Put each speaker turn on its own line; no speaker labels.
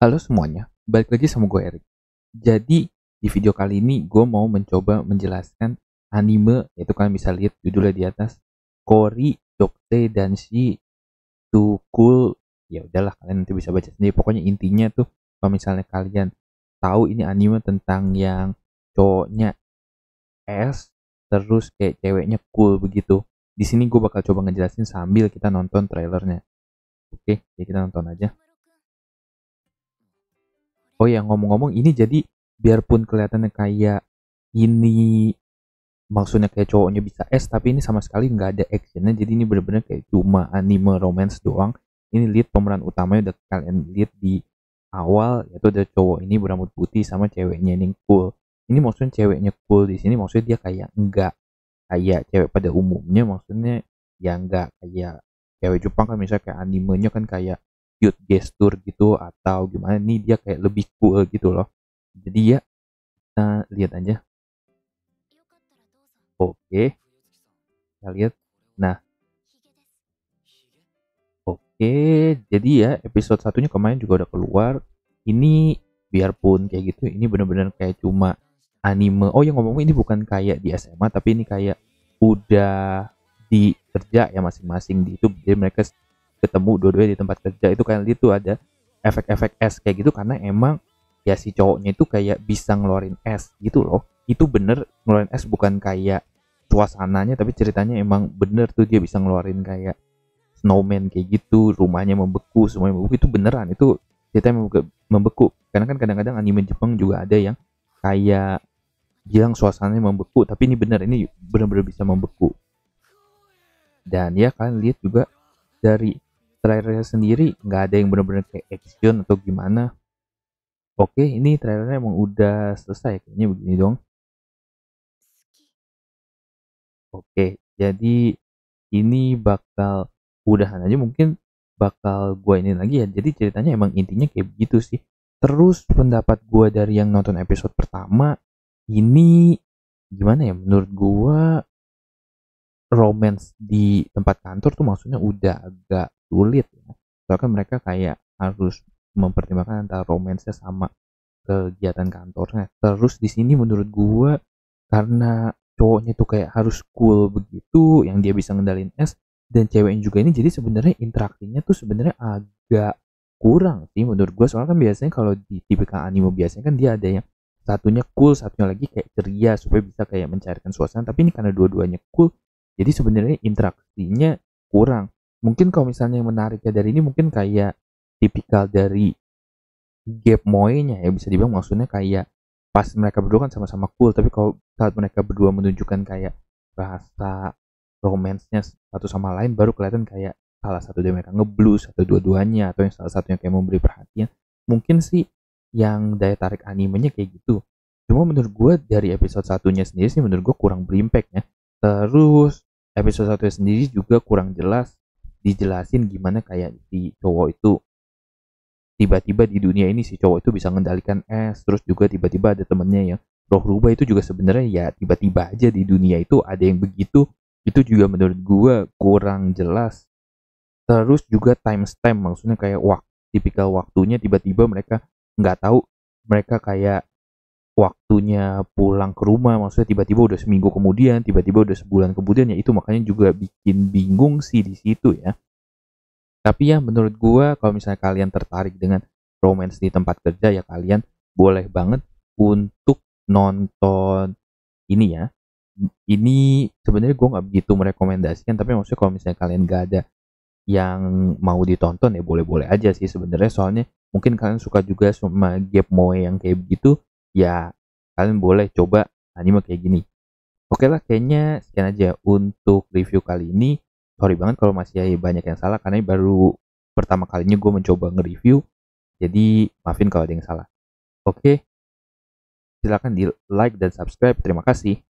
Halo semuanya, balik lagi sama gue Eric. Jadi di video kali ini gue mau mencoba menjelaskan anime, yaitu kalian bisa lihat judulnya di atas, Kori, Dokte, dan Si, Tukul, ya udahlah kalian nanti bisa baca sendiri. Pokoknya intinya tuh kalau misalnya kalian tahu ini anime tentang yang cowoknya S, terus kayak ceweknya cool begitu. Di sini gue bakal coba ngejelasin sambil kita nonton trailernya. Oke, ya kita nonton aja oh ya ngomong-ngomong ini jadi biarpun kelihatannya kayak ini maksudnya kayak cowoknya bisa S tapi ini sama sekali nggak ada actionnya jadi ini bener-bener kayak cuma anime romance doang ini lead pemeran utamanya udah kalian lihat di awal yaitu ada cowok ini berambut putih sama ceweknya ini cool ini maksudnya ceweknya cool di sini maksudnya dia kayak enggak kayak cewek pada umumnya maksudnya ya enggak kayak cewek Jepang kan misalnya kayak animenya kan kayak cute gesture gitu atau gimana nih dia kayak lebih cool gitu loh jadi ya kita lihat aja oke okay. kita lihat nah oke jadi ya episode satunya kemarin juga udah keluar ini biarpun kayak gitu ini bener-bener kayak cuma anime oh yang ngomong ini bukan kayak di SMA tapi ini kayak udah dikerja ya masing-masing di YouTube jadi mereka ketemu dua-duanya di tempat kerja itu kan itu ada efek-efek es kayak gitu karena emang ya si cowoknya itu kayak bisa ngeluarin es gitu loh itu bener ngeluarin es bukan kayak suasananya tapi ceritanya emang bener tuh dia bisa ngeluarin kayak snowman kayak gitu rumahnya membeku semuanya membeku itu beneran itu membeku, membeku karena kan kadang-kadang anime Jepang juga ada yang kayak bilang suasananya membeku tapi ini bener ini bener-bener bisa membeku dan ya kalian lihat juga dari trailernya sendiri nggak ada yang bener-bener kayak action atau gimana oke ini trailernya emang udah selesai kayaknya begini dong oke jadi ini bakal udahan aja mungkin bakal gue ini lagi ya jadi ceritanya emang intinya kayak begitu sih terus pendapat gue dari yang nonton episode pertama ini gimana ya menurut gue romance di tempat kantor tuh maksudnya udah agak sulit soalnya mereka kayak harus mempertimbangkan antara romansnya sama kegiatan kantornya terus di sini menurut gua karena cowoknya tuh kayak harus cool begitu yang dia bisa ngendalin es dan ceweknya juga ini jadi sebenarnya interaksinya tuh sebenarnya agak kurang sih menurut gue soalnya kan biasanya kalau di tipikal anime biasanya kan dia ada yang satunya cool satunya lagi kayak ceria supaya bisa kayak mencairkan suasana tapi ini karena dua-duanya cool jadi sebenarnya interaksinya kurang mungkin kalau misalnya yang menariknya dari ini mungkin kayak tipikal dari gap moenya ya bisa dibilang maksudnya kayak pas mereka berdua kan sama-sama cool tapi kalau saat mereka berdua menunjukkan kayak bahasa romansnya satu sama lain baru kelihatan kayak salah satu dari mereka ngeblus atau dua-duanya atau yang salah satunya kayak memberi perhatian mungkin sih yang daya tarik animenya kayak gitu cuma menurut gue dari episode satunya sendiri sih menurut gue kurang berimpact ya terus episode satunya sendiri juga kurang jelas dijelasin gimana kayak si cowok itu tiba-tiba di dunia ini si cowok itu bisa mengendalikan es terus juga tiba-tiba ada temennya yang roh rubah itu juga sebenarnya ya tiba-tiba aja di dunia itu ada yang begitu itu juga menurut gua kurang jelas terus juga timestamp maksudnya kayak waktu tipikal waktunya tiba-tiba mereka nggak tahu mereka kayak waktunya pulang ke rumah maksudnya tiba-tiba udah seminggu kemudian tiba-tiba udah sebulan kemudian ya itu makanya juga bikin bingung sih di situ ya tapi ya menurut gua kalau misalnya kalian tertarik dengan romance di tempat kerja ya kalian boleh banget untuk nonton ini ya ini sebenarnya gue nggak begitu merekomendasikan tapi maksudnya kalau misalnya kalian gak ada yang mau ditonton ya boleh-boleh aja sih sebenarnya soalnya mungkin kalian suka juga sama Gap Moe yang kayak begitu ya kalian boleh coba anime nah, kayak gini. Oke lah, kayaknya sekian aja untuk review kali ini. Sorry banget kalau masih banyak yang salah karena ini baru pertama kalinya gue mencoba nge-review. Jadi maafin kalau ada yang salah. Oke, silahkan di like dan subscribe. Terima kasih.